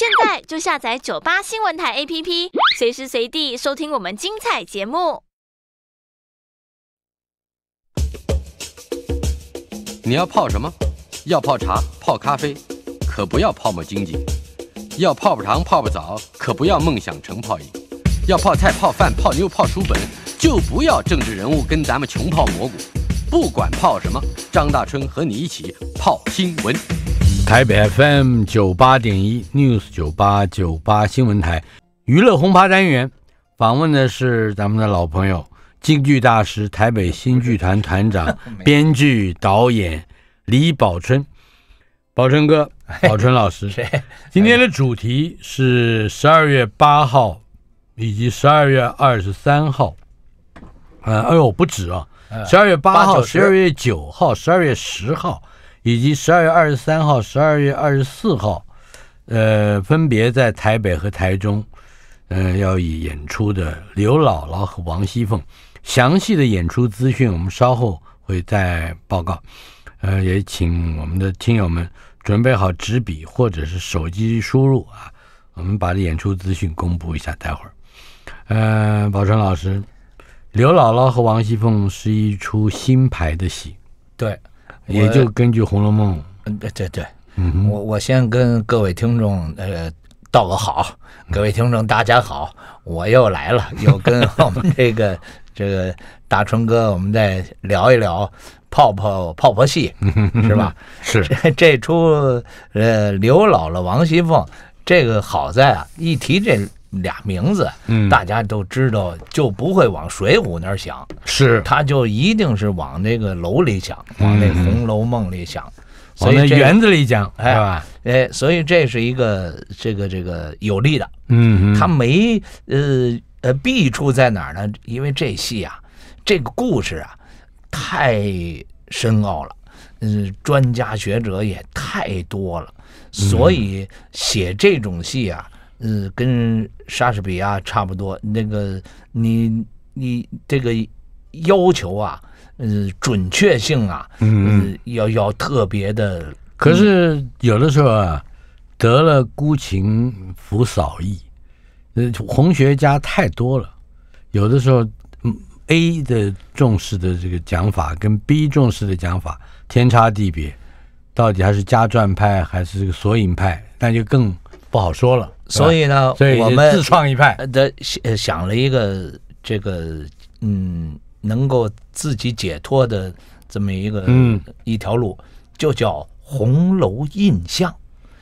现在就下载九八新闻台 APP，随时随地收听我们精彩节目。你要泡什么？要泡茶泡咖啡，可不要泡沫经济；要泡泡长泡泡澡，可不要梦想成泡影；要泡菜泡饭泡妞泡书本，就不要政治人物跟咱们穷泡蘑菇。不管泡什么，张大春和你一起泡新闻。台北 FM 九八点一 News 九八九八新闻台娱乐轰趴单元，访问的是咱们的老朋友京剧大师、台北新剧团团长、编剧导演李宝春。宝春哥，宝春老师，今天的主题是十二月八号以及十二月二十三号。嗯，哎呦不止啊，十二月八号、十二月九号、十二月十号。以及十二月二十三号、十二月二十四号，呃，分别在台北和台中，嗯，要以演出的刘姥姥和王熙凤，详细的演出资讯，我们稍后会再报告。呃，也请我们的听友们准备好纸笔或者是手机输入啊，我们把这演出资讯公布一下，待会儿。呃，宝春老师，刘姥姥和王熙凤是一出新排的戏，对。也就根据《红楼梦》。嗯，对对对。嗯，我我先跟各位听众呃道个好，各位听众大家好，我又来了，又跟我们这个这个大春哥，我们再聊一聊泡泡泡泡戏，是吧？是这出呃刘姥姥王熙凤，这个好在啊，一提这。俩名字，嗯，大家都知道，就不会往《水浒》那儿想，是，他就一定是往那个楼里想，往那《红楼梦》里想，往那园子里讲，哎，吧？哎，所以这是一个这个这个有利的，嗯，他没呃呃弊处在哪儿呢？因为这戏啊，这个故事啊太深奥了，嗯，专家学者也太多了，所以写这种戏啊。嗯，跟莎士比亚差不多。那个，你你这个要求啊，呃，准确性啊，嗯要要特别的。可是有的时候啊，得了孤情扶扫意，呃，红学家太多了。有的时候，嗯，A 的重视的这个讲法跟 B 重视的讲法天差地别。到底还是加传派还是索引派，那就更不好说了。所以呢，我们自创一派的想了一个这个嗯，能够自己解脱的这么一个嗯一条路，就叫《红楼印象》。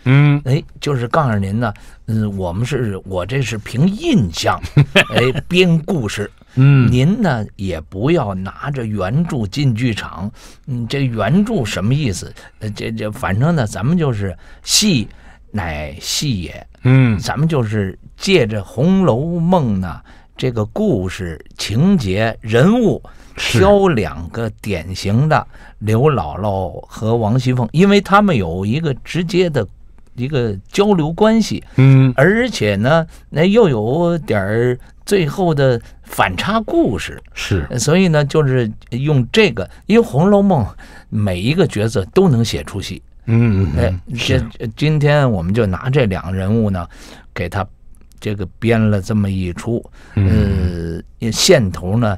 嗯，哎，就是告诉您呢，嗯，我们是我这是凭印象哎编故事。嗯，您呢也不要拿着原著进剧场。嗯，这原著什么意思？呃，这这反正呢，咱们就是戏。乃戏也。嗯，咱们就是借着《红楼梦》呢这个故事情节、人物，挑两个典型的刘姥姥和王熙凤，因为他们有一个直接的一个交流关系。嗯，而且呢，那又有点儿最后的反差故事。是，所以呢，就是用这个，因为《红楼梦》每一个角色都能写出戏。嗯，哎，今今天我们就拿这两个人物呢，给他这个编了这么一出，呃，线头呢，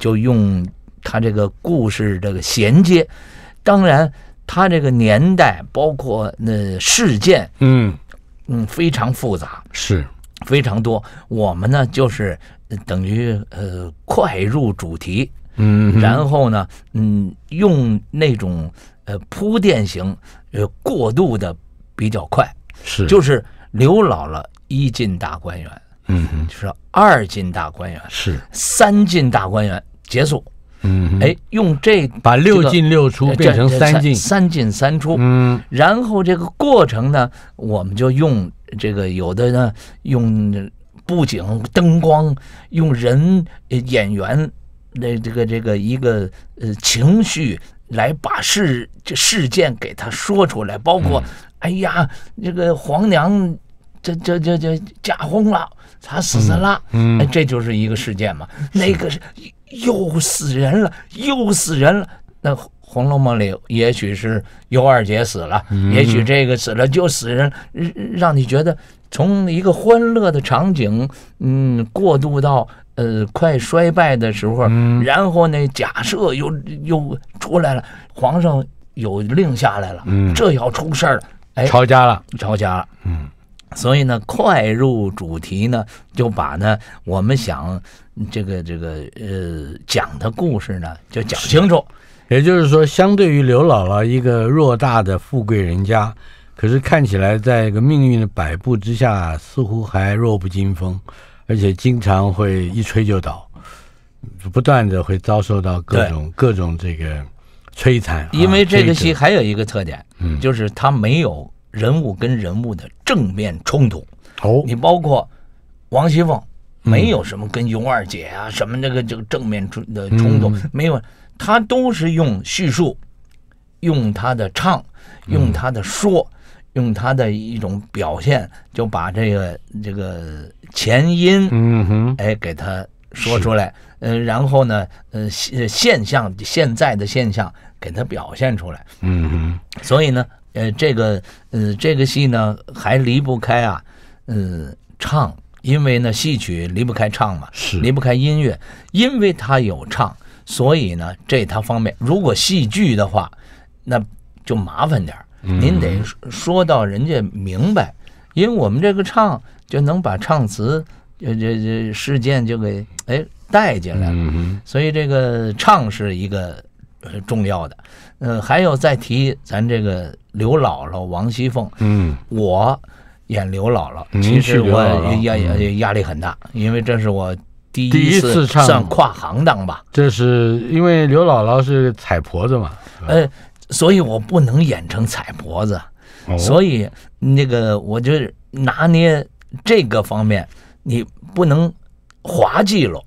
就用他这个故事这个衔接，当然他这个年代包括那事件，嗯嗯，非常复杂，是，非常多，我们呢就是等于呃快入主题，嗯，然后呢，嗯，用那种。呃，铺垫型，呃，过渡的比较快，是，就是刘姥姥一进大观园，嗯，是二进大观园，是三进大观园结束，嗯，哎，用这把六进六出变成三进三进三出，嗯，然后这个过程呢，我们就用这个有的呢，用布景、灯光、用人演员那这个这个一个呃情绪。来把事这事件给他说出来，包括，哎呀，这个皇娘这这这这驾崩了，咋死咋嗯哎，这就是一个事件嘛。那个是又死人了，又死人了。那《红楼梦》里也许是尤二姐死了，也许这个死了就死人，让你觉得从一个欢乐的场景，嗯，过渡到。呃，快衰败的时候，然后呢，假设又又出来了，皇上有令下来了，这要出事儿了，哎，抄家了，抄家了，嗯，所以呢，快入主题呢，就把呢我们想这个这个呃讲的故事呢就讲清楚。也就是说，相对于刘姥姥一个偌大的富贵人家，可是看起来在一个命运的摆布之下，似乎还弱不禁风。而且经常会一吹就倒，不断的会遭受到各种各种这个摧残。因为这个戏还有一个特点，就是它没有人物跟人物的正面冲突。哦，你包括王熙凤，没有什么跟尤二姐啊什么那个这个正面冲的冲突，没有，他都是用叙述，用他的唱，用他的说。用他的一种表现，就把这个这个前因，嗯哼，哎，给他说出来，嗯，然后呢，呃，现现象现在的现象给他表现出来，嗯哼。所以呢，呃，这个呃这个戏呢还离不开啊，嗯，唱，因为呢戏曲离不开唱嘛，是离不开音乐，因为他有唱，所以呢这他方便。如果戏剧的话，那就麻烦点儿。您得说到人家明白，因为我们这个唱就能把唱词，这这这事件就给哎带进来了，所以这个唱是一个重要的。呃，还有再提咱这个刘姥姥、王熙凤。嗯，我演刘姥姥，其实我压压力很大，因为这是我第一次唱跨行当吧？这是因为刘姥姥是彩婆子嘛？哎。所以我不能演成踩脖子，所以那个我就是拿捏这个方面，你不能滑稽了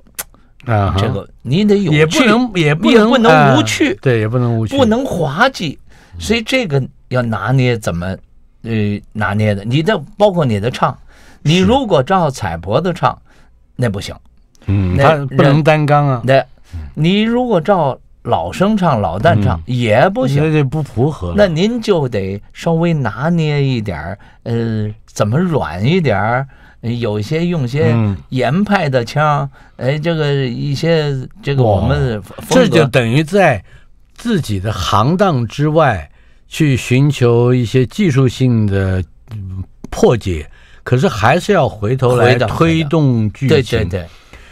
啊，这个你得有趣，也不能也不能无趣，对，也不能无趣，不能滑稽，所以这个要拿捏怎么呃拿捏的？你的包括你的唱，你如果照彩婆子唱，那不行，嗯，那不能单杠啊，对，你如果照。老生唱，老旦唱也不行，不符合。那您就得稍微拿捏一点儿，呃，怎么软一点儿？有些用些严派的腔，哎，这个一些这个我们这就等于在自己的行当之外去寻求一些技术性的破解，可是还是要回头来推动剧情，对对对，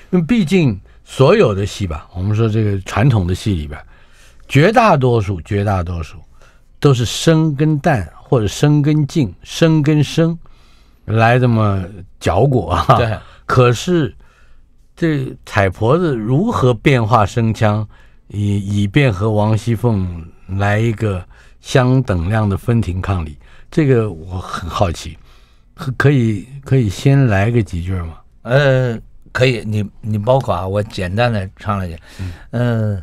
因为毕竟。所有的戏吧，我们说这个传统的戏里边，绝大多数、绝大多数都是生跟旦或者生跟静，生跟生来这么嚼果。对。可是这彩婆子如何变化声腔，以以便和王熙凤来一个相等量的分庭抗礼？这个我很好奇，可可以可以先来个几句吗？呃。可以，你你包括啊，我简单的唱两句。嗯，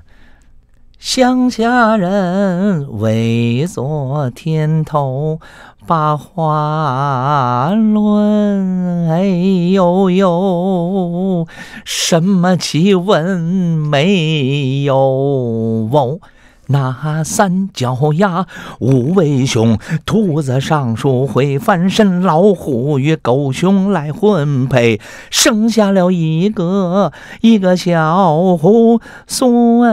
乡下人为做天头把话论，哎呦呦，什么奇闻没有哦？那三脚鸭，五尾熊，兔子上树会翻身，老虎与狗熊来婚配，生下了一个一个小猢狲。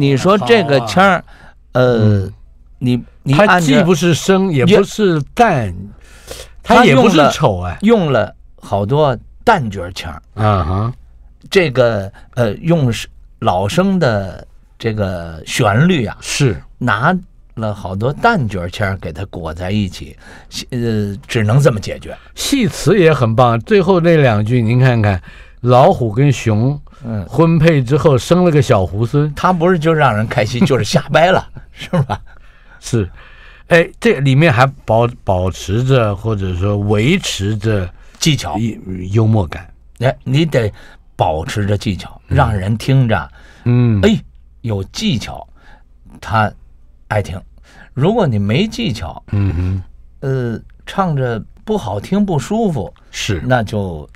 你说这个腔儿，呃，你你他既不是生，也不是旦，他也不是丑哎，用了好多旦角腔啊哈。这个呃，用老生的这个旋律啊，是拿了好多旦角腔给它裹在一起，呃，只能这么解决。戏词也很棒，最后那两句您看看，老虎跟熊。嗯，婚配之后生了个小猢狲，他不是就让人开心，就是瞎掰了，是吧？是，哎，这里面还保保持着或者说维持着技巧、幽默感。哎，你得保持着技巧，让人听着，嗯，哎，有技巧，他爱听。如果你没技巧，嗯哼，呃，唱着不好听，不舒服，是，那就。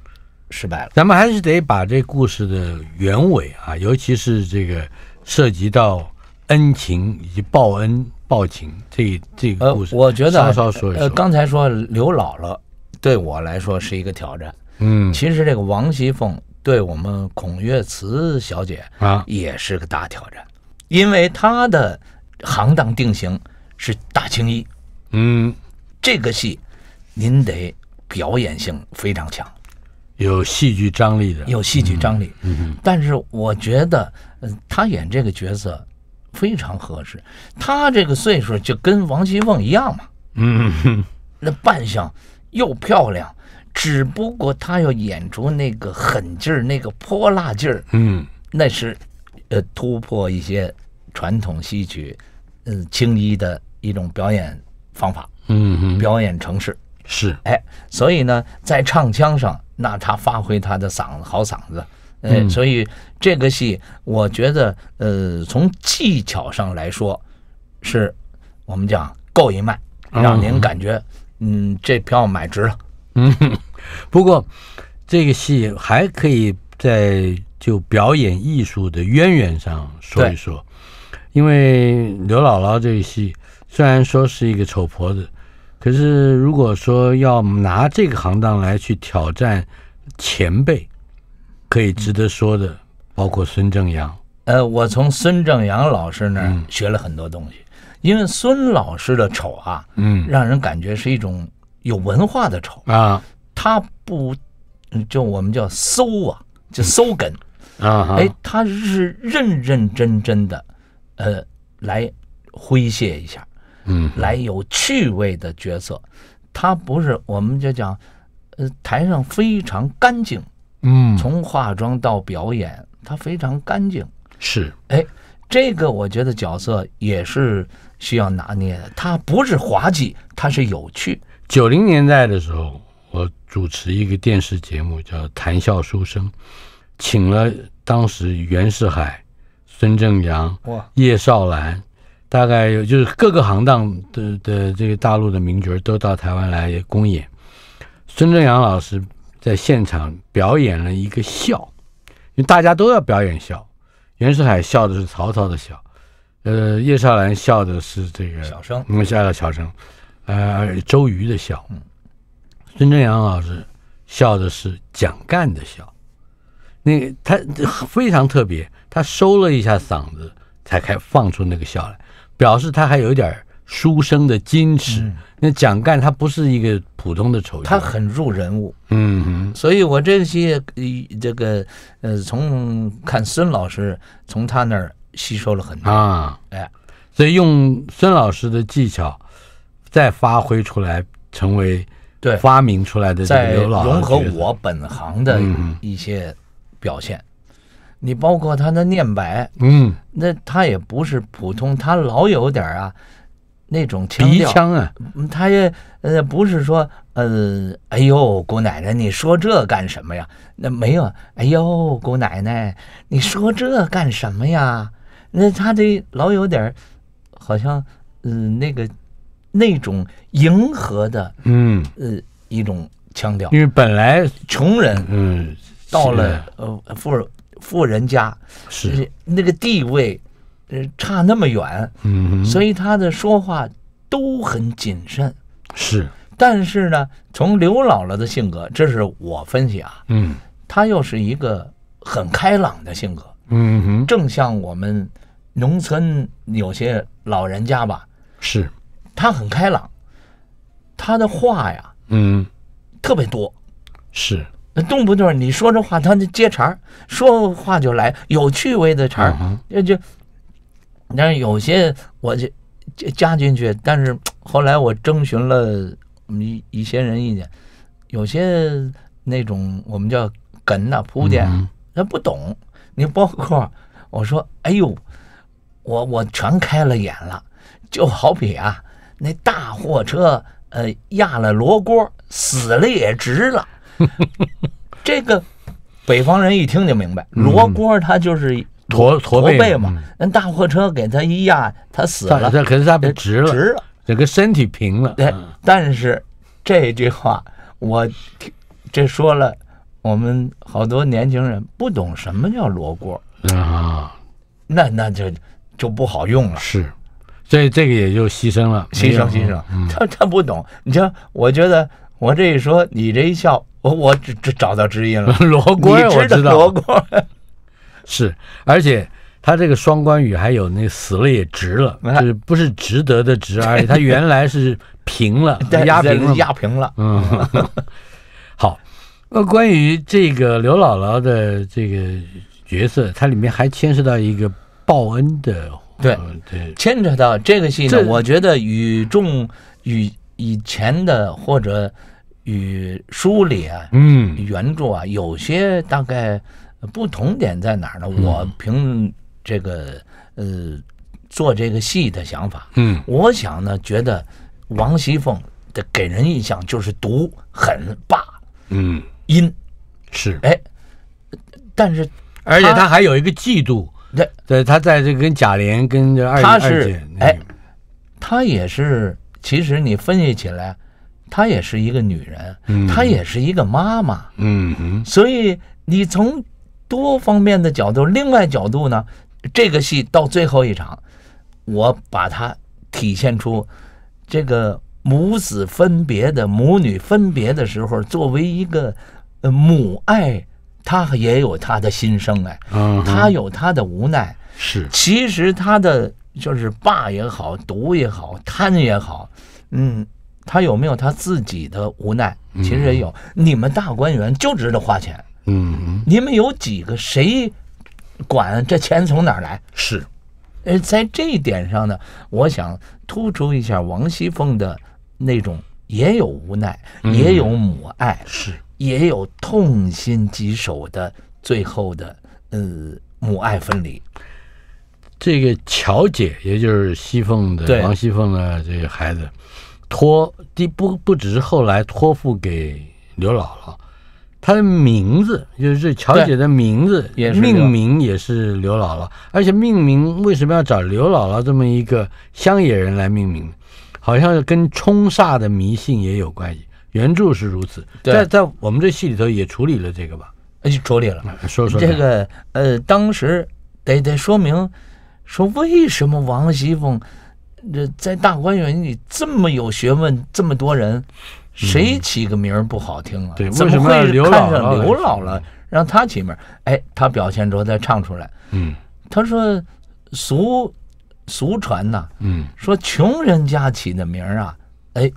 失败了，咱们还是得把这故事的原委啊，尤其是这个涉及到恩情以及报恩报情这这个故事，呃，我觉得稍稍说一呃，刚才说刘姥姥对我来说是一个挑战，嗯，其实这个王熙凤对我们孔月慈小姐啊也是个大挑战，因为她的行当定型是大青衣，嗯，这个戏您得表演性非常强。有戏剧张力的，有戏剧张力，嗯但是我觉得，呃，他演这个角色非常合适。他这个岁数就跟王熙凤一样嘛，嗯，那扮相又漂亮。只不过他要演出那个狠劲儿，那个泼辣劲儿，嗯，那是呃突破一些传统戏曲，嗯，青衣的一种表演方法，嗯，表演城市是。哎，所以呢，在唱腔上。那他发挥他的嗓子好嗓子，嗯，所以这个戏我觉得，呃，从技巧上来说，是我们讲够一卖，让您感觉，嗯，这票买值了。嗯，不过这个戏还可以在就表演艺术的渊源上说一说，因为刘姥姥这个戏虽然说是一个丑婆子。可是，如果说要拿这个行当来去挑战前辈，可以值得说的，包括孙正阳。呃，我从孙正阳老师那儿学了很多东西，因为孙老师的丑啊，嗯，让人感觉是一种有文化的丑啊。他不，就我们叫搜啊，就搜梗啊。哎，他是认认真真的，呃，来诙谐一下。嗯，来有趣味的角色，他不是我们就讲，呃，台上非常干净，嗯，从化妆到表演，他非常干净。是，哎，这个我觉得角色也是需要拿捏的，他不是滑稽，他是有趣。九零年代的时候，我主持一个电视节目叫《谈笑书生》，请了当时袁世海、孙正阳、叶少兰。大概有就是各个行当的的这个大陆的名角都到台湾来公演。孙正阳老师在现场表演了一个笑，因为大家都要表演笑。袁世海笑的是曹操的笑，呃，叶绍兰笑的是这个小生，我们笑的小生，呃，周瑜的笑。孙正阳老师笑的是蒋干的笑。那他非常特别，他收了一下嗓子才开放出那个笑来。表示他还有一点书生的矜持。那蒋干他不是一个普通的丑他很入人物。嗯哼，所以我这些这个呃，从看孙老师，从他那儿吸收了很多啊。哎，所以用孙老师的技巧再发挥出来，成为对发明出来的刘老融合我本行的一些表现。你包括他的念白，嗯，那他也不是普通，他老有点啊那种腔调。鼻腔啊，他也呃不是说呃哎呦姑奶奶，你说这干什么呀？那没有哎呦姑奶奶，你说这干什么呀？那他得老有点，好像嗯那个那种迎合的嗯呃一种腔调。因为本来穷人嗯到了呃富。富人家是那个地位，呃，差那么远，嗯，所以他的说话都很谨慎，是。但是呢，从刘姥姥的性格，这是我分析啊，嗯，她又是一个很开朗的性格，嗯哼，正像我们农村有些老人家吧，是，她很开朗，她的话呀，嗯，特别多，是。动不动你说这话，他就接茬儿，说话就来有趣味的茬儿，就就，但是有些我就加进去，但是后来我征询了一一些人意见，有些那种我们叫哏呐铺垫，他不懂。你包括我说，哎呦，我我全开了眼了，就好比啊，那大货车呃压了罗锅，死了也值了。这个北方人一听就明白，罗锅他就是驼驼背嘛，那大货车给他一压，他死了，他可是他不直了，这个身体平了。对，但是这句话我这说了，我们好多年轻人不懂什么叫罗锅啊，那那就就不好用了。是，这这个也就牺牲了，牺牲牺牲。他他不懂，你像我觉得。我这一说，你这一笑，我我只只找到知音了。罗锅，我知道，罗锅？是，而且他这个双关语还有那死了也值了，就是不是值得的值，而且他原来是平了，压平压平了。嗯，好。那关于这个刘姥姥的这个角色，它里面还牵涉到一个报恩的，对对，牵扯到这个戏呢。我觉得与众与。以前的或者与书里啊，嗯，原著啊，有些大概不同点在哪儿呢？我凭这个呃做这个戏的想法，嗯，我想呢，觉得王熙凤的给人印象就是毒、狠、霸，嗯，阴，是，哎，但是而且他还有一个嫉妒，对对，他在这跟贾琏跟这二姐，哎，他也是。其实你分析起来，她也是一个女人，她也是一个妈妈。嗯哼。所以你从多方面的角度，另外角度呢，这个戏到最后一场，我把它体现出这个母子分别的母女分别的时候，作为一个母爱，她也有她的心声哎，她有她的无奈。是。其实她的。就是霸也好，毒也好，贪也好，嗯，他有没有他自己的无奈？其实也有。你们大观园就知道花钱，嗯，你们有几个谁管这钱从哪儿来？是。而在这一点上呢，我想突出一下王熙凤的那种也有无奈，也有母爱，是，也有痛心疾首的最后的，呃，母爱分离。这个乔姐，也就是西凤的王熙凤的这个孩子，托不不，不只是后来托付给刘姥姥，她的名字就是乔姐的名字，也命名也是刘姥姥。而且命名为什么要找刘姥姥这么一个乡野人来命名好像是跟冲煞的迷信也有关系。原著是如此，在在我们这戏里头也处理了这个吧？哎，处理了。说说这个呃，当时得得说明。说为什么王熙凤，这在大观园里这么有学问，这么多人，谁起个名儿不好听啊？对，为么会看上刘姥姥让她起名？哎，她表现之后再唱出来。嗯，她说俗俗传呐，嗯，说穷人家起的名儿啊，哎，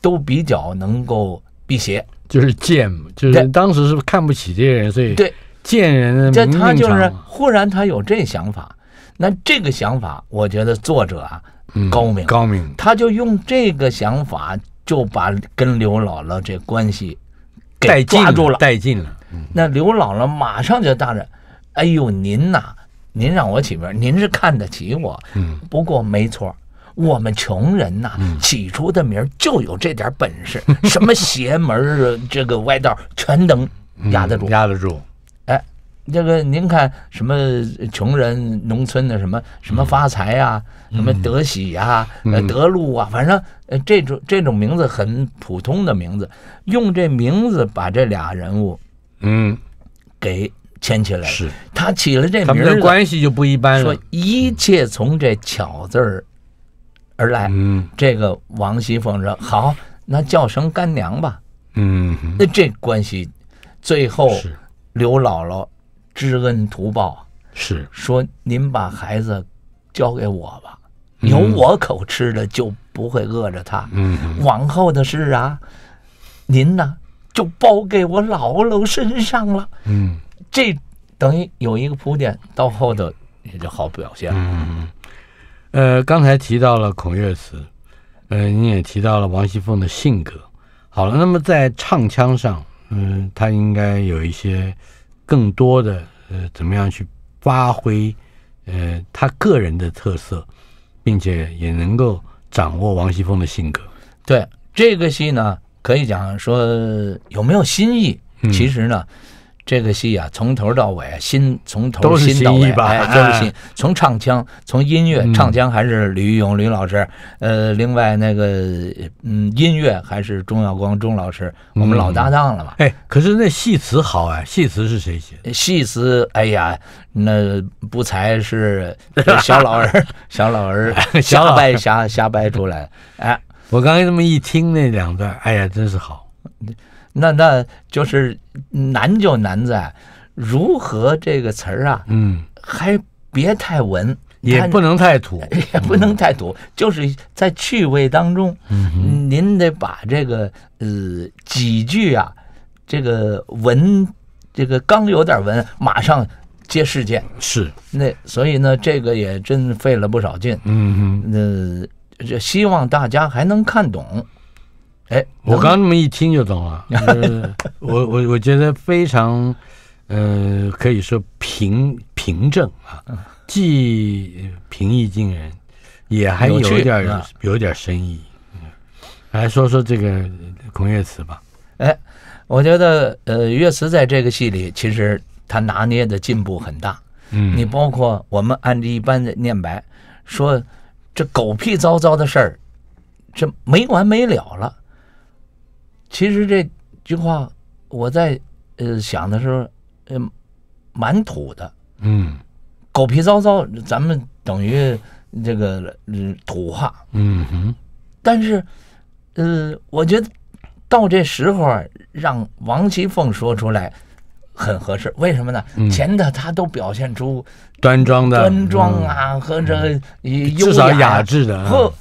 都比较能够辟邪。就是贱，就是当时是不是看不起这些人？所以对贱人，这他就是忽然他有这想法。那这个想法，我觉得作者啊，高明，高明。他就用这个想法，就把跟刘姥姥这关系给抓住了，带劲了。那刘姥姥马上就当着，哎呦，您呐，您让我起名，您是看得起我。不过没错，我们穷人呐，起出的名就有这点本事，什么邪门儿、这个歪道，全能压得住，压得住。”这个您看什么穷人农村的什么什么发财呀，什么德喜呀，德禄啊，反正这种这种名字很普通的名字，用这名字把这俩人物，嗯，给牵起来，是他起了这名儿，关系就不一般了。一切从这巧字儿而来。嗯，这个王熙凤说好，那叫声干娘吧。嗯，那这关系最后刘姥姥。知恩图报是说您把孩子交给我吧，有我口吃的就不会饿着他。嗯，往后的事啊，您呢就包给我姥姥身上了。嗯，这等于有一个铺垫，到后头也就好表现了。嗯，呃，刚才提到了孔月慈，呃，你也提到了王熙凤的性格。好了，那么在唱腔上，嗯，他应该有一些。更多的呃，怎么样去发挥呃他个人的特色，并且也能够掌握王熙凤的性格。对这个戏呢，可以讲说有没有新意？其实呢。这个戏啊，从头到尾，心从头心到尾，都是心。从唱腔，从音乐，唱腔还是吕玉勇吕老师。呃，另外那个，嗯，音乐还是钟耀光钟老师，我们老搭档了嘛。哎，可是那戏词好哎，戏词是谁写？戏词，哎呀，那不才是小老儿，小老儿，瞎掰瞎瞎掰出来。哎，我刚才这么一听那两段，哎呀，真是好。那那就是难就难在如何这个词儿啊，嗯，还别太文，也不能太土，也不能太土，就是在趣味当中，嗯，您得把这个呃几句啊，这个文这个刚有点文，马上接事件，是那所以呢，这个也真费了不少劲，嗯嗯，呃，希望大家还能看懂。哎，我刚那么一听就懂了。我我我觉得非常，呃，可以说平平正啊，既平易近人，也还有点有点深意。嗯，来说说这个孔月词吧。哎，我觉得呃，岳词在这个戏里，其实他拿捏的进步很大。嗯，你包括我们按一般的念白，说这狗屁糟糟的事儿，这没完没了了。其实这句话我在呃想的时候，呃，蛮土的，嗯，狗皮糟糟，咱们等于这个土话，嗯哼。但是，呃，我觉得到这时候让王熙凤说出来很合适。为什么呢？前的他都表现出端庄的端庄啊，和这优雅、雅致的。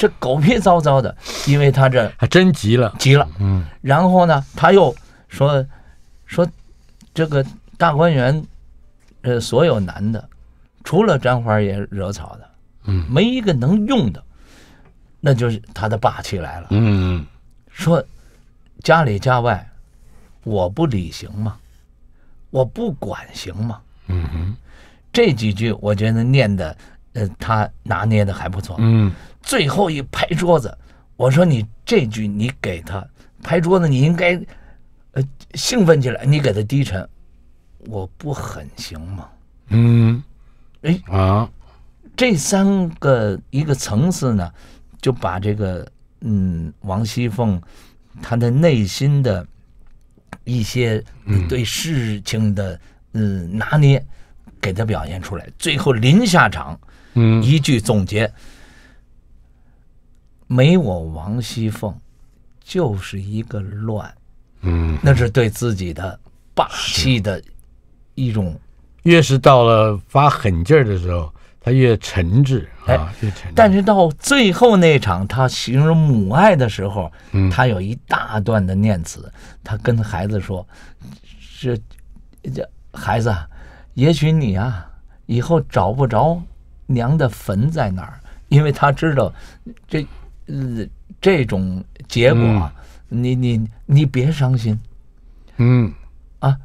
这狗屁糟糟的，因为他这还真急了，急了。嗯，然后呢，他又说说这个大观园，呃，所有男的除了沾花也惹草的，嗯，没一个能用的，那就是他的霸气来了。嗯，说家里家外，我不理行吗？我不管行吗？嗯哼，这几句我觉得念的，呃，他拿捏的还不错。嗯。最后一拍桌子，我说你这句你给他拍桌子，你应该呃兴奋起来，你给他低沉，我不狠行吗？嗯，哎啊，这三个一个层次呢，就把这个嗯王熙凤她的内心的一些对事情的嗯拿捏，给他表现出来。最后临下场，嗯，一句总结。没我王熙凤，就是一个乱，嗯，那是对自己的霸气的一种。越是到了发狠劲儿的时候，他越沉滞啊，越沉。但是到最后那场他形容母爱的时候，嗯，他有一大段的念词，他跟孩子说：“这这孩子，也许你啊，以后找不着娘的坟在哪儿，因为他知道这。”呃，这种结果，你你你别伤心，嗯，啊，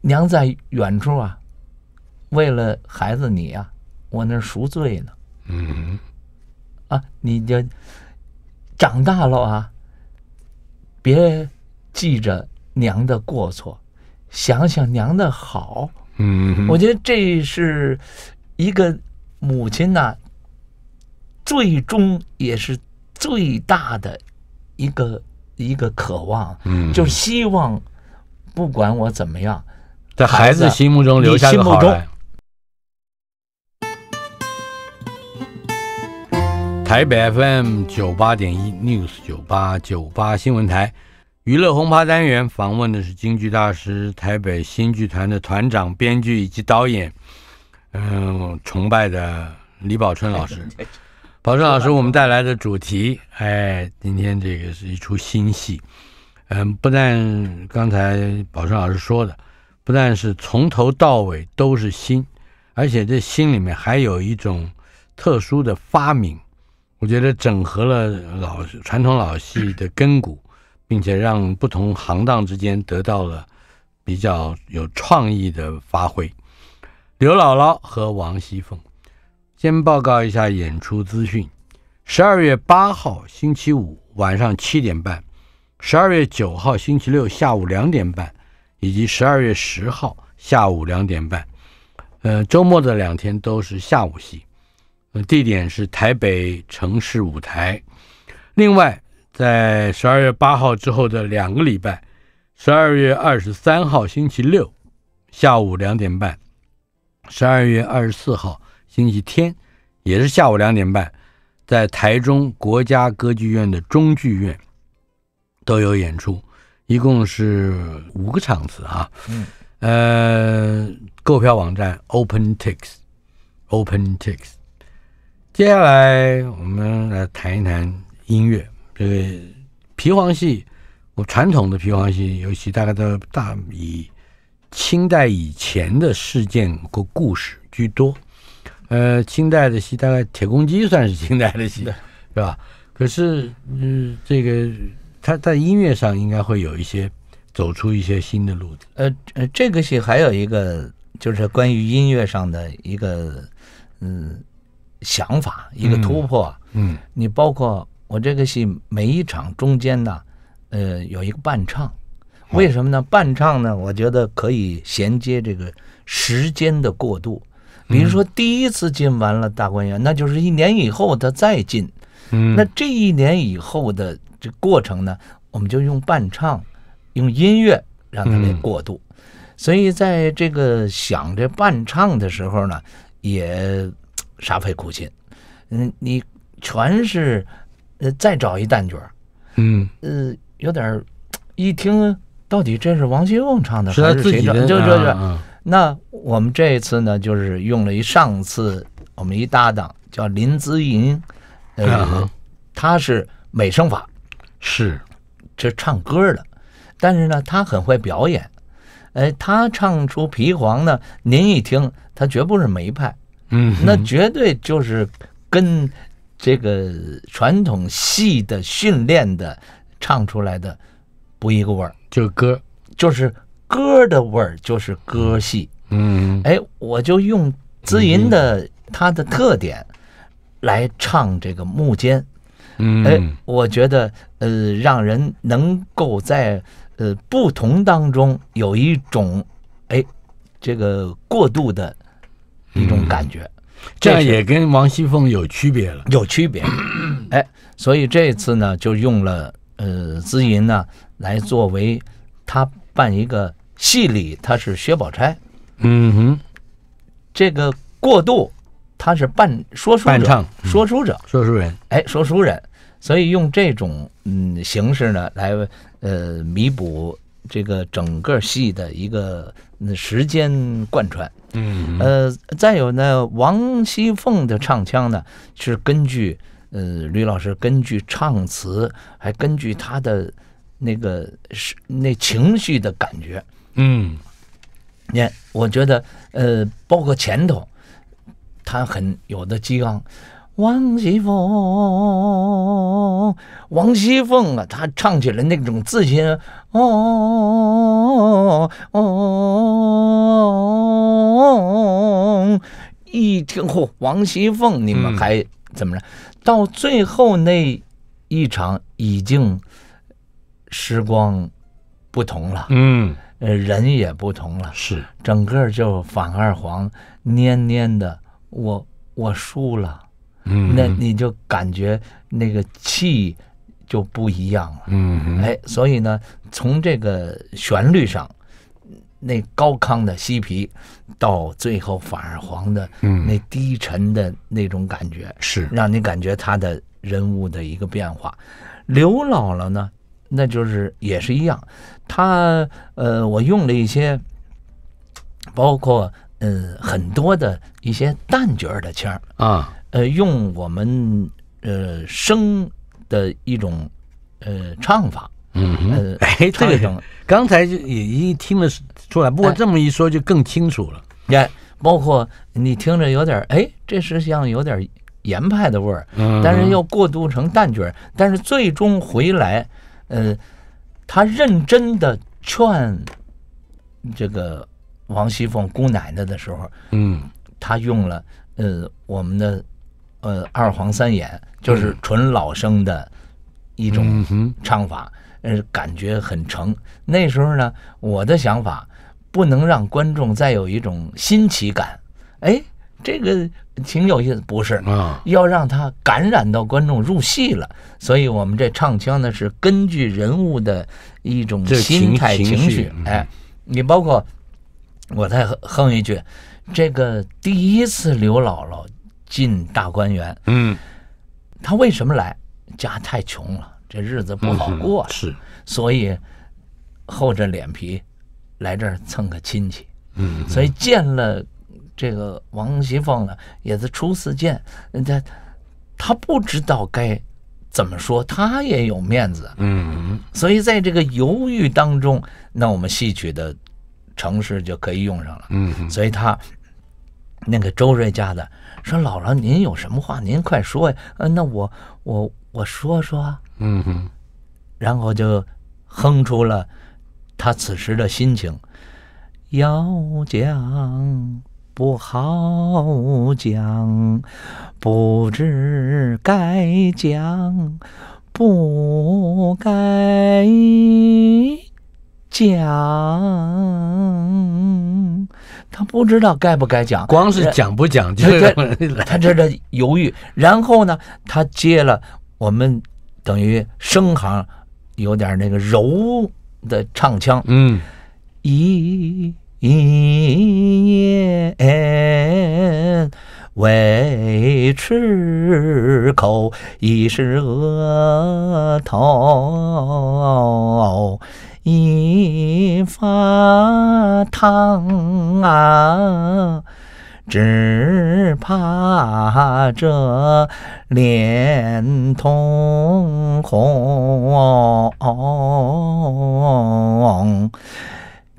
娘在远处啊，为了孩子你呀，我那赎罪呢，嗯，啊，你就长大了啊，别记着娘的过错，想想娘的好，嗯，我觉得这是一个母亲呐，最终也是。最大的一个一个渴望，嗯，就是希望，不管我怎么样，在孩子心目中留下个好台北 FM 九八点一 News 九八九八新闻台娱乐红趴单元访问的是京剧大师、台北新剧团的团长、编剧以及导演，嗯，崇拜的李宝春老师。宝顺老师，我们带来的主题，哎，今天这个是一出新戏。嗯，不但刚才宝顺老师说的，不但是从头到尾都是新，而且这新里面还有一种特殊的发明。我觉得整合了老传统老戏的根骨，并且让不同行当之间得到了比较有创意的发挥。刘姥姥和王熙凤。先报告一下演出资讯：十二月八号星期五晚上七点半，十二月九号星期六下午两点半，以及十二月十号下午两点半。呃，周末的两天都是下午戏，呃，地点是台北城市舞台。另外，在十二月八号之后的两个礼拜，十二月二十三号星期六下午两点半，十二月二十四号。星期天也是下午两点半，在台中国家歌剧院的中剧院都有演出，一共是五个场次啊。嗯，呃，购票网站 OpenTix，OpenTix。接下来我们来谈一谈音乐，这个皮黄戏，我传统的皮黄戏尤其大概都大以清代以前的事件和故事居多。呃，清代的戏大概《铁公鸡》算是清代的戏，是吧？可是，嗯，这个它在音乐上应该会有一些走出一些新的路子。呃，呃，这个戏还有一个就是关于音乐上的一个嗯想法，一个突破。嗯，你包括我这个戏每一场中间呢，呃，有一个伴唱，为什么呢？伴唱呢，我觉得可以衔接这个时间的过渡。比如说，第一次进完了大观园，那就是一年以后他再进，那这一年以后的这过程呢，我们就用伴唱，用音乐让他来过渡。所以在这个想这伴唱的时候呢，也煞费苦心，嗯，你全是，呃，再找一旦角，嗯，呃，有点一听到底这是王熙凤唱的还是自己的？就是。那我们这一次呢，就是用了一上次我们一搭档叫林姿莹，呃，他是美声法，是，这唱歌的，但是呢，他很会表演，哎，他唱出皮黄呢，您一听，他绝不是梅派，嗯，那绝对就是跟这个传统戏的训练的唱出来的不一个味儿，就是歌，就是。歌的味儿就是歌戏，嗯，哎，我就用资银的它的特点来唱这个木间，嗯，哎，我觉得呃，让人能够在呃不同当中有一种哎这个过渡的一种感觉，这样也跟王熙凤有区别了，有区别，哎，所以这次呢就用了呃资银呢来作为他办一个。戏里他是薛宝钗，嗯哼，这个过渡，他是伴说书，扮唱说书者，说书人，哎，说书人，所以用这种嗯形式呢来呃弥补这个整个戏的一个时间贯穿，嗯呃，再有呢，王熙凤的唱腔呢是根据呃，吕老师根据唱词，还根据他的那个是那情绪的感觉。嗯，你看，我觉得，呃，包括前头，他很有的激昂。王熙凤，王熙凤啊，他唱起来那种自信，哦哦哦哦哦，一听嚯，王熙凤，你们还怎么着？到最后那一场，已经时光不同了，嗯。呃，人也不同了，是整个就反二黄蔫蔫的。我我输了，那你就感觉那个气就不一样了。哎，所以呢，从这个旋律上，那高亢的嬉皮，到最后反而黄的那低沉的那种感觉，是让你感觉他的人物的一个变化。刘姥姥呢，那就是也是一样。他呃，我用了一些，包括呃很多的一些旦角的腔儿啊，呃，用我们呃生的一种呃唱法，嗯呃，这种刚才就也一听得出来，不过这么一说就更清楚了。你看，包括你听着有点，哎，这是像有点严派的味儿，但是又过渡成旦角儿，但是最终回来，呃。他认真的劝这个王熙凤姑奶奶的时候，嗯，他用了呃，我们的呃二黄三眼，就是纯老生的一种唱法，呃，感觉很诚。那时候呢，我的想法不能让观众再有一种新奇感，哎。这个挺有意思，不是啊？要让他感染到观众入戏了，所以我们这唱腔呢是根据人物的一种心态情绪，哎，你包括我再哼一句，这个第一次刘姥姥进大观园，嗯，她为什么来？家太穷了，这日子不好过，是，所以厚着脸皮来这儿蹭个亲戚，嗯，所以见了。这个王熙凤呢，也是初次见人她他不知道该怎么说，他也有面子，嗯，所以在这个犹豫当中，那我们戏曲的城市就可以用上了，嗯，所以他那个周瑞家的说：“姥姥，您有什么话，您快说呀！嗯，那我我我说说，嗯，然后就哼出了他此时的心情，要讲。”不好讲，不知该讲不该讲。他不知道该不该讲，光是讲不讲，他他这犹豫。然后呢，他接了我们等于声行有点那个柔的唱腔。嗯，咦。一言未出口，已是额头一发烫啊！只怕这脸通红。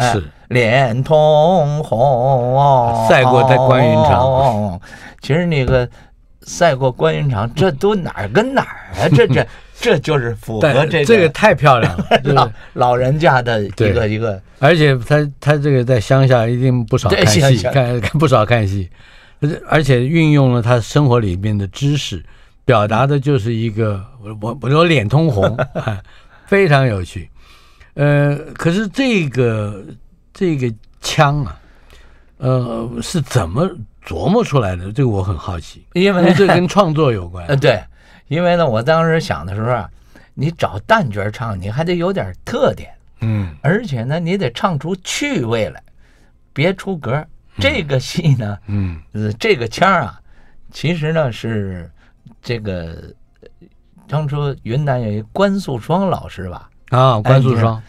是脸通红，赛过关云长。其实那个赛过关云长，这都哪儿跟哪儿啊？这这 这就是符合这个。这个太漂亮了，老老人家的一个一个。而且他他这个在乡下一定不少看戏，看不少看戏，而且运用了他生活里面的知识，表达的就是一个我我我我脸通红，非常有趣。呃，可是这个这个腔啊，呃，是怎么琢磨出来的？这个我很好奇，因为这跟创作有关 呃，对，因为呢，我当时想的时候啊，你找旦角唱，你还得有点特点，嗯，而且呢，你得唱出趣味来，别出格。这个戏呢，嗯，这个腔啊，其实呢是这个当初云南有一关素双老师吧。啊，关肃霜，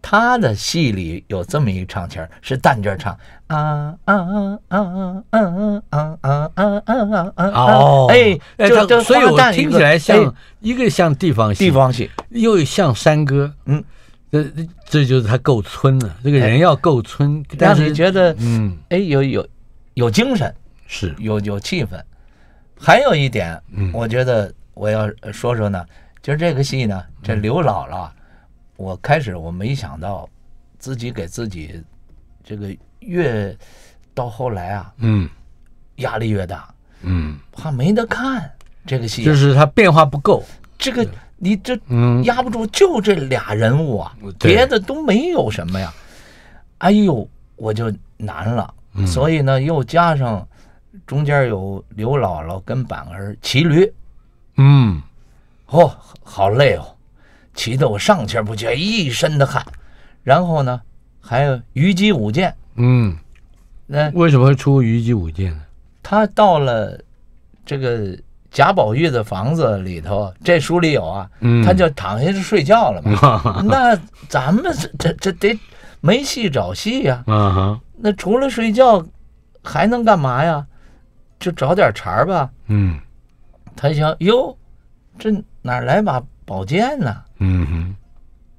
他的戏里有这么一个唱腔，是旦角唱啊啊啊啊啊啊啊啊啊啊啊！哦，哎哎，就所以我听起来像一个像地方戏，地方戏，又像山歌，嗯，这这就是他够村了。这个人要够村，让你觉得嗯，哎，有有有精神，是，有有气氛。还有一点，我觉得我要说说呢，就是这个戏呢，这刘姥姥。我开始我没想到自己给自己这个越到后来啊，嗯，压力越大，嗯，怕没得看这个戏，就是它变化不够，这个你这压不住，就这俩人物啊，别的都没有什么呀，哎呦，我就难了，所以呢，又加上中间有刘姥姥跟板儿骑驴，嗯，哦，好累哦。骑得我上气不接，一身的汗，然后呢，还有虞姬舞剑。嗯，那为什么会出虞姬舞剑？呢？他到了这个贾宝玉的房子里头，这书里有啊，他就躺下去睡觉了嘛。那咱们这这这得没戏找戏呀。嗯那除了睡觉还能干嘛呀？就找点茬儿吧。嗯，他想，哟，这哪来把？宝剑呢？嗯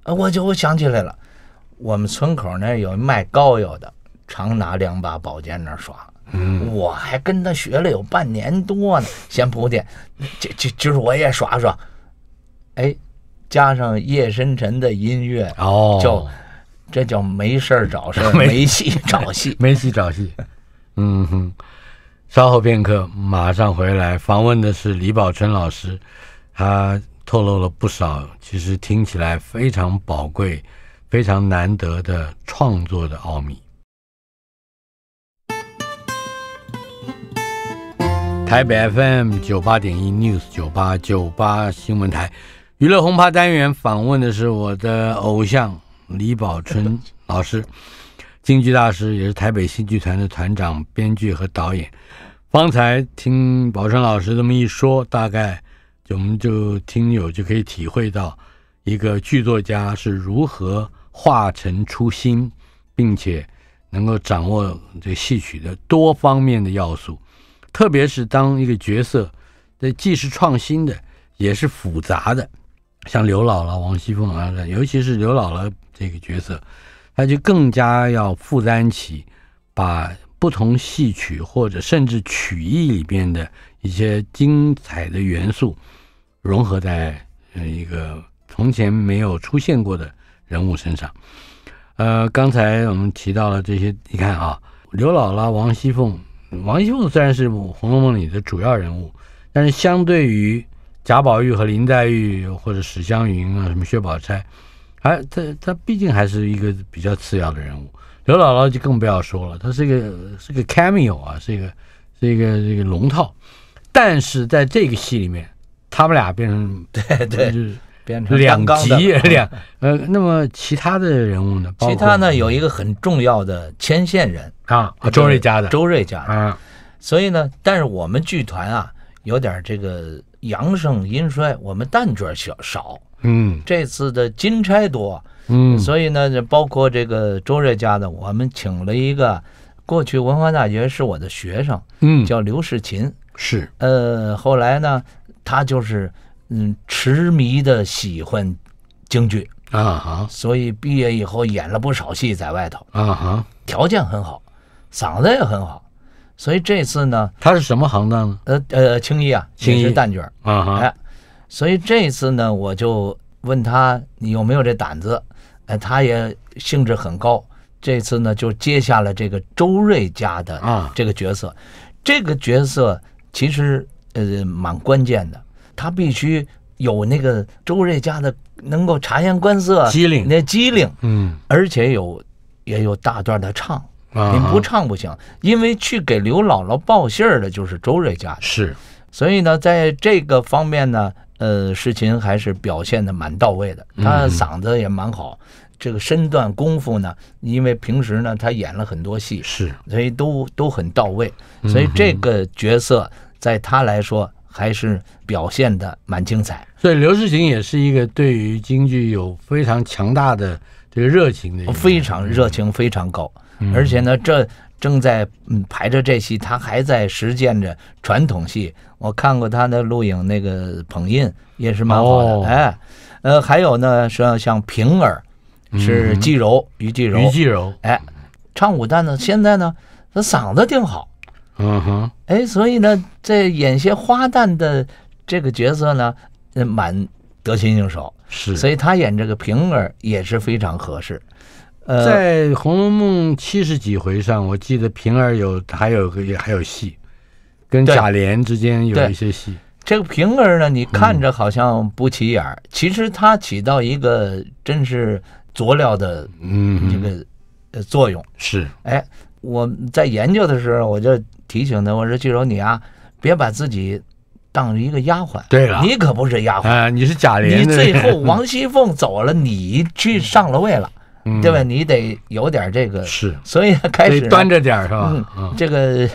哼，我就我想起来了，我们村口那有卖膏药的，常拿两把宝剑那耍。嗯，我还跟他学了有半年多呢。先铺垫，就就就是我也耍耍。哎，加上夜深沉的音乐，哦，叫这叫没事儿找事儿，没戏找戏，没戏找戏。嗯哼，稍后片刻，马上回来。访问的是李宝春老师，他。透露了不少，其实听起来非常宝贵、非常难得的创作的奥秘。台北 FM 九八点一 News 九八九八新闻台娱乐轰趴单元访问的是我的偶像李宝春老师，京剧大师，也是台北新剧团的团长、编剧和导演。方才听宝春老师这么一说，大概。就我们就听友就可以体会到，一个剧作家是如何化成初心，并且能够掌握这戏曲的多方面的要素，特别是当一个角色，那既是创新的，也是复杂的，像刘姥姥、王熙凤啊，尤其是刘姥姥这个角色，他就更加要负担起把。不同戏曲或者甚至曲艺里边的一些精彩的元素，融合在一个从前没有出现过的人物身上。呃，刚才我们提到了这些，你看啊，刘姥姥、王熙凤、王熙凤虽然是《红楼梦》里的主要人物，但是相对于贾宝玉和林黛玉或者史湘云啊、什么薛宝钗，哎，他他毕竟还是一个比较次要的人物。刘姥姥就更不要说了，她是个是个 cameo 啊，是一个是一个这个龙套，但是在这个戏里面，他们俩变成对对，就是、变成两极 两呃，那么其他的人物呢？其他呢有一个很重要的牵线人啊，周瑞家的周瑞家的啊，所以呢，但是我们剧团啊有点这个阳盛阴衰，我们旦角小少。嗯，这次的金钗多，嗯，所以呢，包括这个周瑞家的，我们请了一个，过去文化大学是我的学生，嗯，叫刘世琴，是，呃，后来呢，他就是嗯痴迷的喜欢京剧啊哈，所以毕业以后演了不少戏在外头啊哈，条件很好，嗓子也很好，所以这次呢，他是什么行当呢？呃呃，青衣啊，青衣旦角啊哈，哎。所以这次呢，我就问他你有没有这胆子？哎，他也兴致很高。这次呢，就接下了这个周瑞家的这个角色。这个角色其实呃蛮关键的，他必须有那个周瑞家的能够察言观色、机灵那机灵嗯，而且有也有大段的唱你不唱不行，因为去给刘姥姥报信儿的就是周瑞家的是，所以呢，在这个方面呢。呃，事情还是表现的蛮到位的，他嗓子也蛮好，这个身段功夫呢，因为平时呢他演了很多戏，是，所以都都很到位，所以这个角色在他来说还是表现的蛮精彩。所以刘世琴也是一个对于京剧有非常强大的这个热情的，非常热情非常高，而且呢，这正在排着这戏，他还在实践着传统戏。我看过他的录影，那个捧印也是蛮好的。哎，呃，还有呢，说像平儿是季柔，于季柔，于季柔，哎，唱武旦的，现在呢，他嗓子挺好。嗯哼，哎，所以呢，在演些花旦的这个角色呢，呃，满得心应手。是，所以他演这个平儿也是非常合适。呃，在《红楼梦》七十几回上，我记得平儿有还有个也还有戏。跟贾琏之间有一些戏。这个平儿呢，你看着好像不起眼儿，其实他起到一个真是佐料的嗯这个作用。是，哎，我在研究的时候，我就提醒他，我说：“据说你啊，别把自己当一个丫鬟。”对了，你可不是丫鬟，你是贾琏。你最后王熙凤走了，你去上了位了，对吧？你得有点这个，是，所以开始端着点是吧？嗯，这个。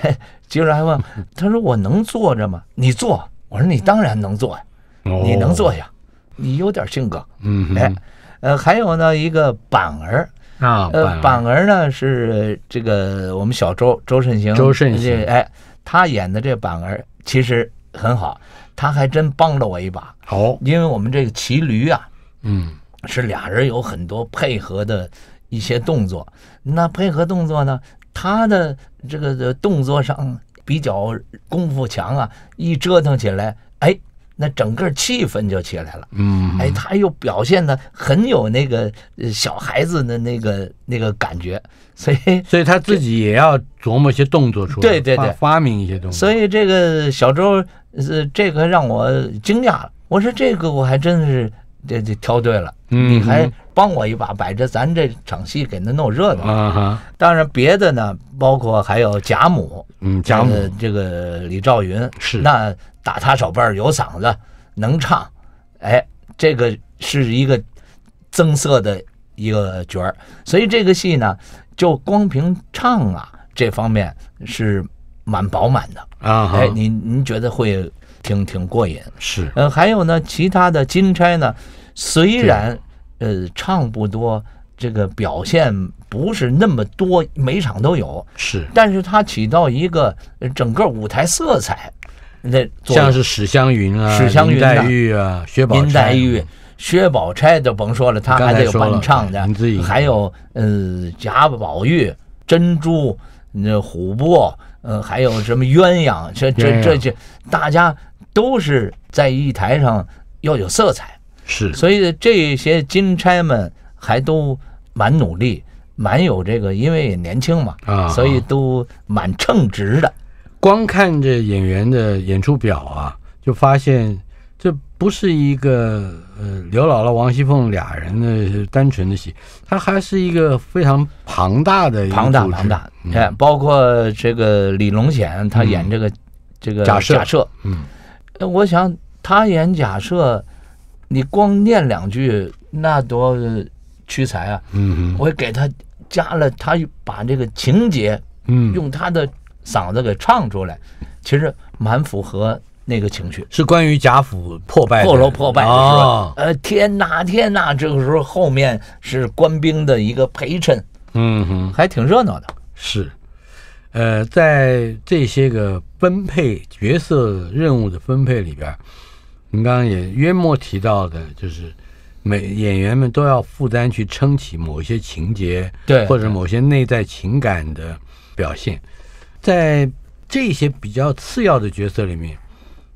接着还问，他说：“我能坐着吗？”你坐，我说：“你当然能坐呀，你能坐下，你有点性格。”嗯，哎，呃，还有呢，一个板儿啊，呃，板儿呢是这个我们小周周慎行，周慎行，哎，他演的这板儿其实很好，他还真帮了我一把。哦，因为我们这个骑驴啊，嗯，是俩人有很多配合的一些动作，那配合动作呢，他的。这个动作上比较功夫强啊，一折腾起来，哎，那整个气氛就起来了。嗯，哎，他又表现的很有那个小孩子的那个那个感觉，所以 所以他自己也要琢磨些动作出，来，对对对，发明一些东西。所以这个小周，呃，这个让我惊讶了。我说这个我还真是。这这挑对了，你还帮我一把，摆着咱这场戏给那弄热闹啊！当然别的呢，包括还有贾母，嗯，贾母这个李兆云是那打他手背有嗓子能唱，哎，这个是一个增色的一个角儿，所以这个戏呢，就光凭唱啊这方面是蛮饱满的啊！哎，您您觉得会？挺挺过瘾，是。呃，还有呢，其他的金钗呢，虽然，呃，唱不多，这个表现不是那么多，每场都有，是。但是它起到一个整个舞台色彩，那像是史湘云啊，史湘云、黛玉啊，薛宝钗、黛玉、薛宝钗就甭说了，他还得有伴唱的。还有呃贾宝玉、珍珠、那琥珀，呃还有什么鸳鸯，这这这这大家。都是在一台上要有色彩，是，所以这些金钗们还都蛮努力，蛮有这个，因为也年轻嘛，啊，所以都蛮称职的。光看着演员的演出表啊，就发现这不是一个呃，刘姥姥、王熙凤俩人的单纯的戏，它还是一个非常庞大的、庞大、庞大，你看，包括这个李龙显他演这个这个假设，嗯。那我想他演假设，你光念两句，那多屈才啊！嗯我给他加了，他把这个情节，嗯，用他的嗓子给唱出来，其实蛮符合那个情绪。是关于贾府破败、破楼破败的，呃，天哪，天哪！这个时候后面是官兵的一个陪衬，嗯哼，还挺热闹的。是。呃，在这些个分配角色、任务的分配里边您你刚刚也约莫提到的，就是每演员们都要负担去撑起某一些情节，对，或者某些内在情感的表现。在这些比较次要的角色里面，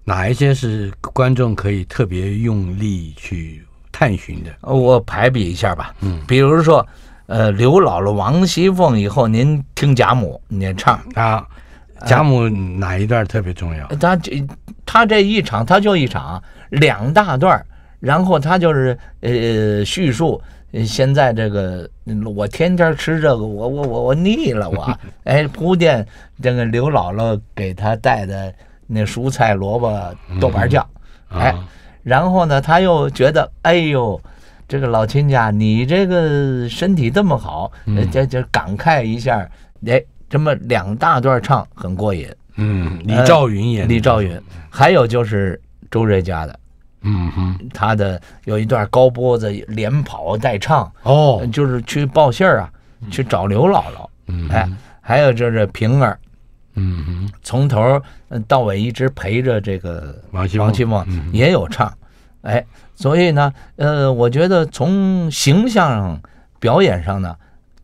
哪一些是观众可以特别用力去探寻的？我排比一下吧，嗯，比如说。呃，刘姥姥、王熙凤以后，您听贾母，您唱啊？贾母哪一段特别重要？他这他这一场，他就一场两大段，然后他就是呃叙述现在这个我天天吃这个，我我我我腻了，我哎铺垫这个刘姥姥给他带的那蔬菜萝卜豆瓣酱，哎，然后呢他又觉得哎呦。这个老亲家，你这个身体这么好，这这感慨一下，哎，这么两大段唱很过瘾。嗯，李兆云也，李兆云，还有就是周瑞家的，嗯哼，他的有一段高波子连跑带唱，哦，就是去报信儿啊，去找刘姥姥，哎，还有就是平儿，嗯哼，从头到尾一直陪着这个王熙王熙凤也有唱。哎，所以呢，呃，我觉得从形象上、表演上呢，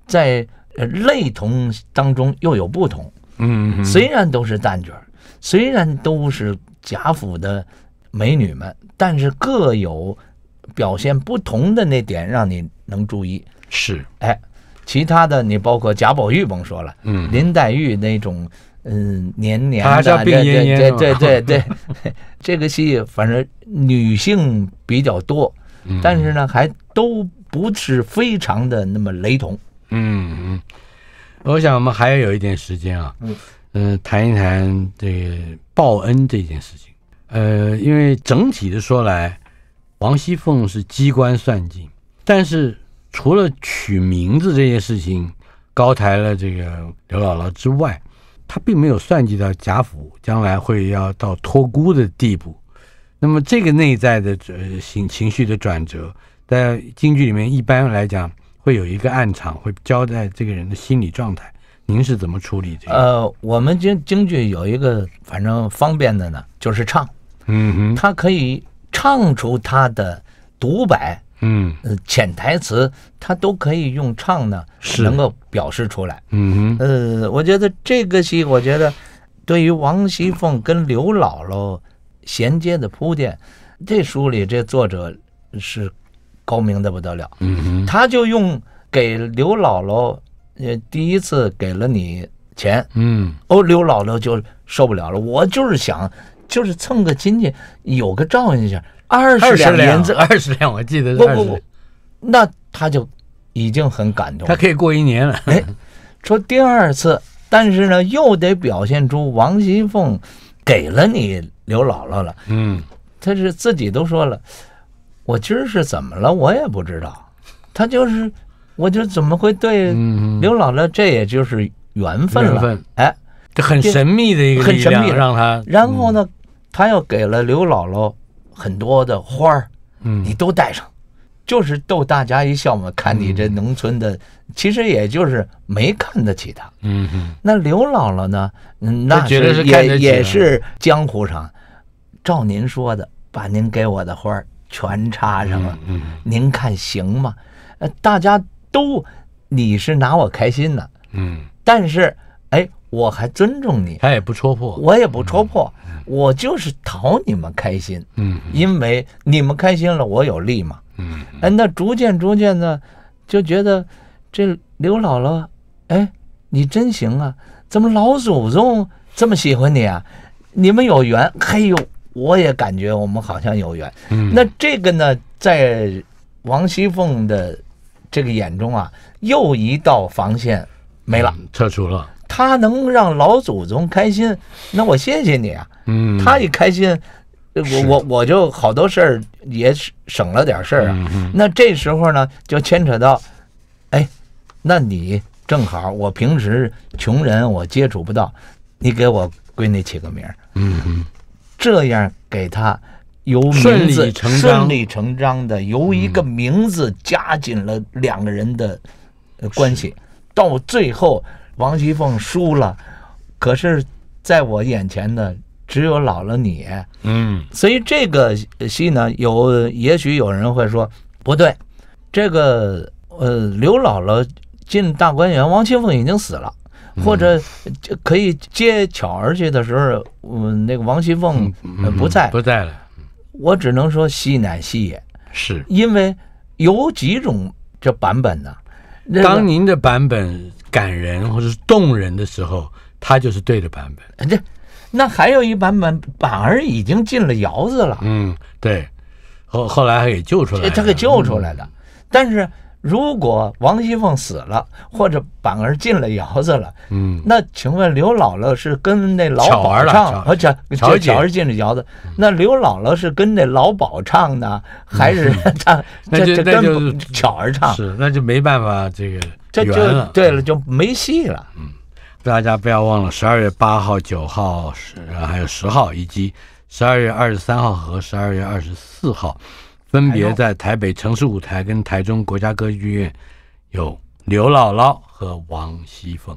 在类同当中又有不同。嗯，虽然都是旦角虽然都是贾府的美女们，但是各有表现不同的那点，让你能注意。是，哎，其他的你包括贾宝玉甭说了，嗯，林黛玉那种。嗯，年年对对对对对对，这个戏反正女性比较多，但是呢，还都不是非常的那么雷同。嗯嗯，我想我们还要有一点时间啊，嗯嗯，谈一谈这个报恩这件事情。呃，因为整体的说来，王熙凤是机关算尽，但是除了取名字这件事情高抬了这个刘姥姥之外。他并没有算计到贾府将来会要到托孤的地步，那么这个内在的呃情情绪的转折，在京剧里面一般来讲会有一个暗场，会交代这个人的心理状态。您是怎么处理这个？呃，我们京京剧有一个反正方便的呢，就是唱，嗯，哼，他可以唱出他的独白。嗯，潜台词他都可以用唱呢，是能够表示出来。嗯，呃，我觉得这个戏，我觉得对于王熙凤跟刘姥姥衔接的铺垫，这书里这作者是高明的不得了。嗯，他就用给刘姥姥，呃，第一次给了你钱，嗯，哦，刘姥姥就受不了了，我就是想，就是蹭个亲戚，有个照应一下。二十两，这二十两，我记得是二十。那他就已经很感动，他可以过一年了。哎，说第二次，但是呢，又得表现出王熙凤给了你刘姥姥了。嗯，他是自己都说了，我今儿是怎么了，我也不知道。他就是，我就怎么会对刘姥姥，这也就是缘分了。哎，这很神秘的一个神秘，让他。然后呢，他又给了刘姥姥。很多的花儿，嗯，你都带上，就是逗大家一笑嘛。看你这农村的，其实也就是没看得起他。嗯那刘姥姥呢？那绝对是看得起。也是江湖上，照您说的，把您给我的花儿全插上了。嗯您看行吗？呃，大家都，你是拿我开心呢。嗯。但是，哎。我还尊重你，他也不戳破，我也不戳破，我就是讨你们开心，嗯，因为你们开心了，我有利嘛，嗯，哎，那逐渐逐渐的，就觉得，这刘姥姥，哎，你真行啊，怎么老祖宗这么喜欢你啊？你们有缘，嘿呦，我也感觉我们好像有缘，嗯，那这个呢，在王熙凤的这个眼中啊，又一道防线没了，撤除了。他能让老祖宗开心，那我谢谢你啊。嗯，他一开心，我我我就好多事儿也省了点事儿啊。那这时候呢，就牵扯到，哎，那你正好，我平时穷人我接触不到，你给我闺女起个名儿。嗯，这样给他由顺理成章、顺理成章的由一个名字加紧了两个人的关系，到最后。王熙凤输了，可是，在我眼前的只有老了你，嗯，所以这个戏呢，有也许有人会说不对，这个呃，刘姥姥进大观园，王熙凤已经死了，或者可以接巧儿去的时候，嗯，那个王熙凤不在，不在了，我只能说戏乃戏也，是，因为有几种这版本呢，当您的版本。感人或者是动人的时候，它就是对的版本。这，那还有一版本，板儿已经进了窑子了。嗯，对。后后来还给救出来了。他给救出来的。但是如果王熙凤死了，或者板儿进了窑子了，嗯，那请问刘姥姥是跟那老鸨唱，而且巧巧儿进了窑子，那刘姥姥是跟那老鸨唱呢，还是唱？那就那就巧儿唱。是，那就没办法这个。这了，对了，就没戏了。嗯，大家不要忘了，十二月八号、九号、十还有十号，以及十二月二十三号和十二月二十四号，分别在台北城市舞台跟台中国家歌剧院有刘姥姥和王熙凤。